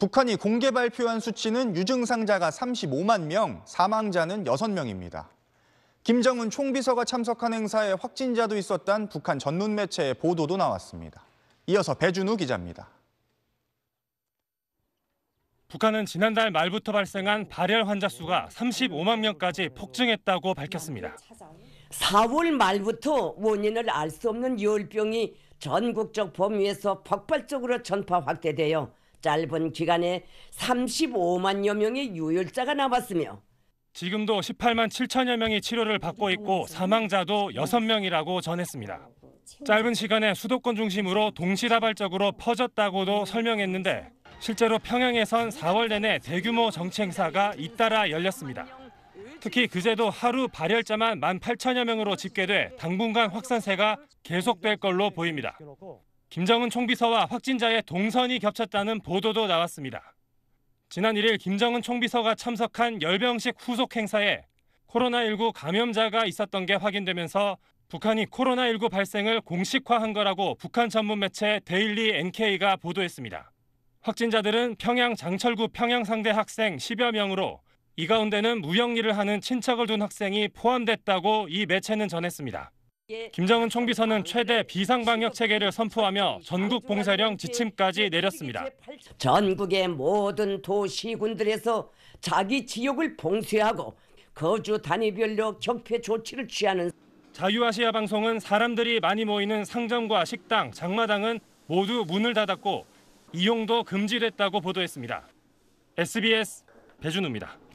북한이 공개 발표한 수치는 유증상자가 35만 명, 사망자는 6명입니다. 김정은 총비서가 참석한 행사에 확진자도 있었단 북한 전문 매체의 보도도 나왔습니다. 이어서 배준우 기자입니다. 북한은 지난달 말부터 발생한 발열 환자 수가 35만 명까지 폭증했다고 밝혔습니다. 4월 말부터 원인을 알 수 없는 열병이 전국적 범위에서 폭발적으로 전파 확대되어 짧은 기간에 35만여 명의 유혈자가 나왔으며 지금도 18만 7천여 명이 치료를 받고 있고 사망자도 6명이라고 전했습니다. 짧은 시간에 수도권 중심으로 동시다발적으로 퍼졌다고도 설명했는데 실제로 평양에선 4월 내내 대규모 정치 행사가 잇따라 열렸습니다. 특히 그제도 하루 발열자만 1만 8천여 명으로 집계돼 당분간 확산세가 계속될 걸로 보입니다. 김정은 총비서와 확진자의 동선이 겹쳤다는 보도도 나왔습니다. 지난 1일 김정은 총비서가 참석한 열병식 후속 행사에 코로나19 감염자가 있었던 게 확인되면서 북한이 코로나19 발생을 공식화한 거라고 북한 전문 매체 데일리 NK가 보도했습니다. 확진자들은 평양 장철구 평양상대 학생 10여 명으로 이 가운데는 무역일을 하는 친척을 둔 학생이 포함됐다고 이 매체는 전했습니다. 김정은 총비서는 최대 비상방역 체계를 선포하며 전국 봉쇄령 지침까지 내렸습니다. 전국의 모든 도시군들에서 자기 지역을 봉쇄하고 거주 단위별로 격패 조치를 취하는 자유아시아 방송은 사람들이 많이 모이는 상점과 식당, 장마당은 모두 문을 닫았고 이용도 금지됐다고 보도했습니다. SBS 배준우입니다.